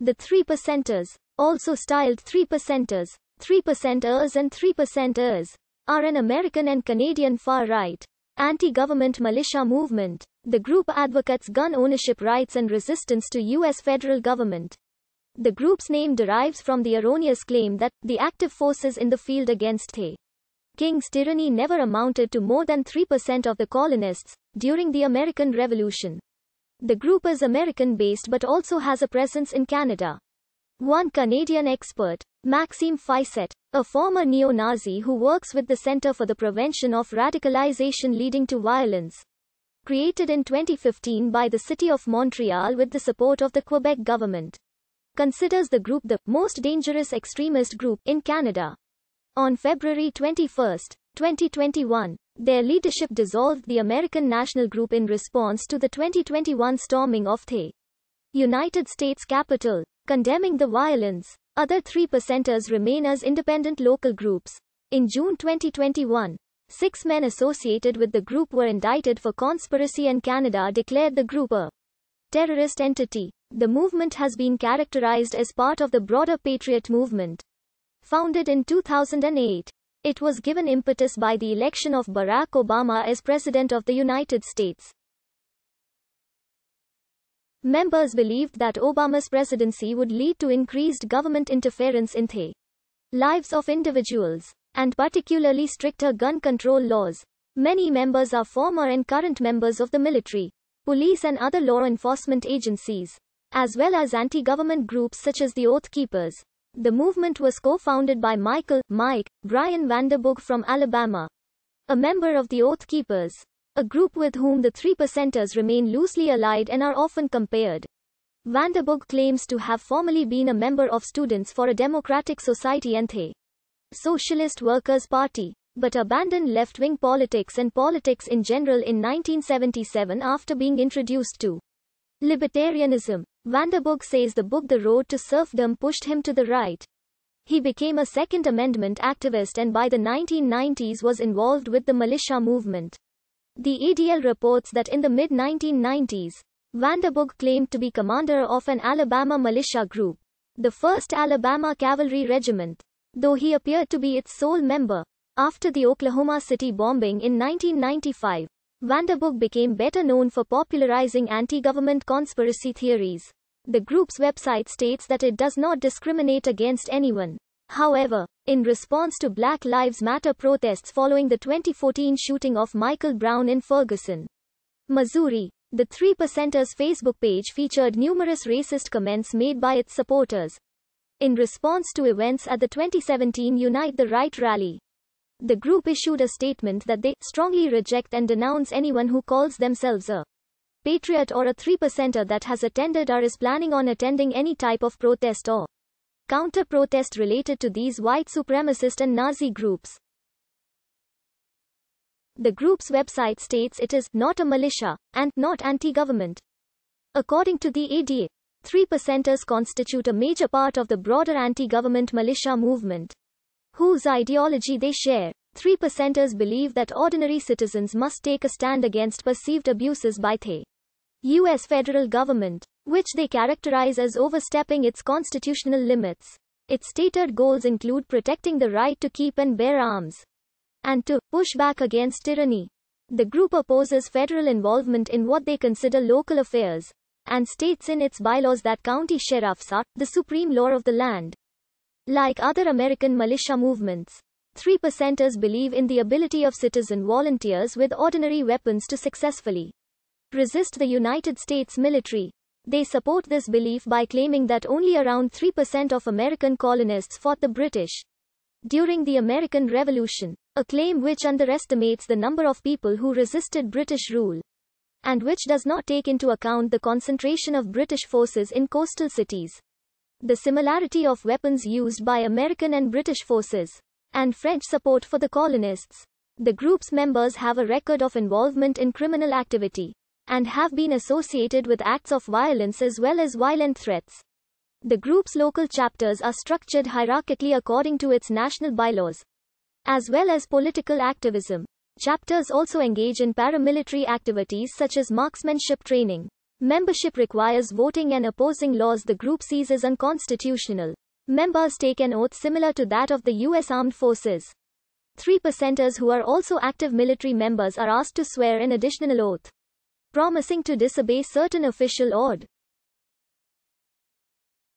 The three percenters, also styled three percenters, three percenters and three percenters, are an American and Canadian far-right anti-government militia movement. The group advocates gun ownership rights and resistance to U.S. federal government. The group's name derives from the erroneous claim that the active forces in the field against the King's tyranny never amounted to more than 3% of the colonists during the American Revolution. The group is American-based but also has a presence in Canada. One Canadian expert, Maxime Fisset, a former neo-Nazi who works with the Center for the Prevention of Radicalization Leading to Violence, created in 2015 by the city of Montreal with the support of the Quebec government, considers the group the most dangerous extremist group in Canada. On February 21, 2021, their leadership dissolved the American National Group in response to the 2021 storming of the United States Capitol, condemning the violence. Other three percenters remain as independent local groups. In June 2021, six men associated with the group were indicted for conspiracy and Canada declared the group a terrorist entity. The movement has been characterized as part of the broader Patriot movement, founded in 2008. It was given impetus by the election of Barack Obama as President of the United States. Members believed that Obama's presidency would lead to increased government interference in the lives of individuals, and particularly stricter gun control laws. Many members are former and current members of the military, police, and other law enforcement agencies, as well as anti government groups such as the Oath Keepers. The movement was co-founded by Michael, Mike, Brian Vanderburg from Alabama, a member of the Oath Keepers, a group with whom the Three Percenters remain loosely allied and are often compared. Vanderburg claims to have formerly been a member of Students for a Democratic Society and the Socialist Workers' Party, but abandoned left-wing politics and politics in general in 1977 after being introduced to Libertarianism. Vanderburg says the book The Road to Serfdom pushed him to the right. He became a Second Amendment activist and by the 1990s was involved with the militia movement. The ADL reports that in the mid 1990s, Vanderburg claimed to be commander of an Alabama militia group, the 1st Alabama Cavalry Regiment, though he appeared to be its sole member. After the Oklahoma City bombing in 1995, Vanderburg became better known for popularizing anti-government conspiracy theories. The group's website states that it does not discriminate against anyone. However, in response to Black Lives Matter protests following the 2014 shooting of Michael Brown in Ferguson, Missouri, the Three Percenters Facebook page featured numerous racist comments made by its supporters. In response to events at the 2017 Unite the Right rally, the group issued a statement that they strongly reject and denounce anyone who calls themselves a patriot or a 3%er that has attended or is planning on attending any type of protest or counter protest related to these white supremacist and Nazi groups. The group's website states it is not a militia and not anti government. According to the ADA, 3%ers constitute a major part of the broader anti government militia movement whose ideology they share. Three percenters believe that ordinary citizens must take a stand against perceived abuses by the U.S. federal government, which they characterize as overstepping its constitutional limits. Its stated goals include protecting the right to keep and bear arms and to push back against tyranny. The group opposes federal involvement in what they consider local affairs and states in its bylaws that county sheriffs are the supreme law of the land. Like other American militia movements, 3%ers believe in the ability of citizen volunteers with ordinary weapons to successfully resist the United States military. They support this belief by claiming that only around 3% of American colonists fought the British during the American Revolution, a claim which underestimates the number of people who resisted British rule and which does not take into account the concentration of British forces in coastal cities the similarity of weapons used by American and British forces, and French support for the colonists. The group's members have a record of involvement in criminal activity and have been associated with acts of violence as well as violent threats. The group's local chapters are structured hierarchically according to its national bylaws, as well as political activism. Chapters also engage in paramilitary activities such as marksmanship training. Membership requires voting and opposing laws the group sees as unconstitutional. Members take an oath similar to that of the U.S. Armed Forces. Three percenters who are also active military members are asked to swear an additional oath, promising to disobey certain official order.